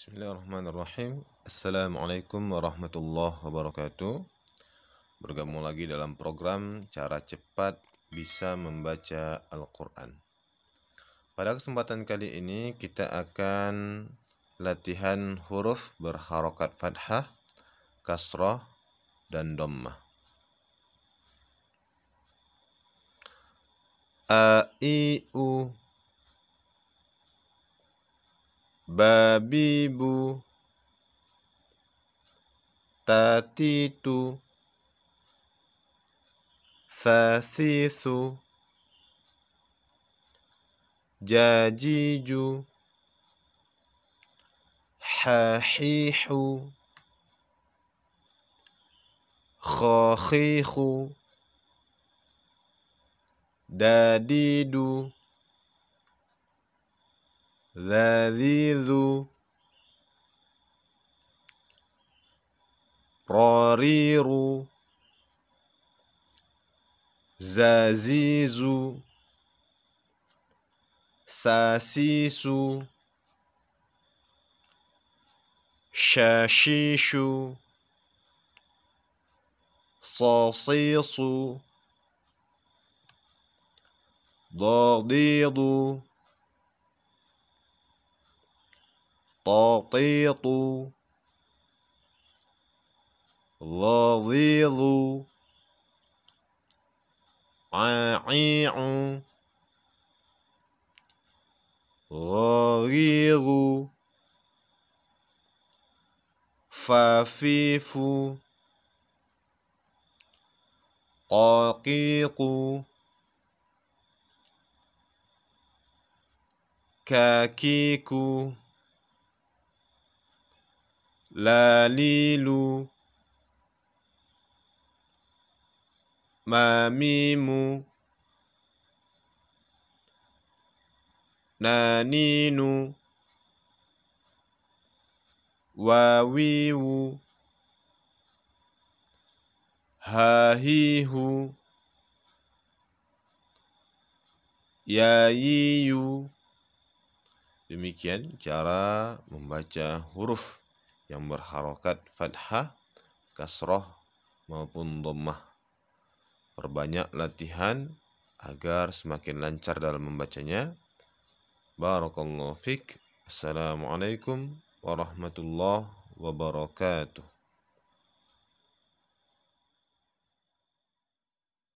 Bismillahirrahmanirrahim. Assalamualaikum warahmatullahi wabarakatuh. Bergabung lagi dalam program Cara Cepat Bisa Membaca Al-Quran. Pada kesempatan kali ini kita akan latihan huruf berharokat fathah, kasrah, dan dommah. A, I, U, babibu tatitu sasisu jajiju hahihu khakhihu dadidu لذيذ رارير زازيز ساسيس شاشيش صاصيص ضاضيض Palpito. Lolilo. Aion. Lolilo. Fafifo. Taquico. Caquico. lalilu mamimu naninu wawiwu hahihu yayiyu demikian cara membaca huruf yang berharokat fathah, kasroh, maupun dommah. Perbanyak latihan agar semakin lancar dalam membacanya. Barakallahu fiqh. Assalamualaikum warahmatullahi wabarakatuh.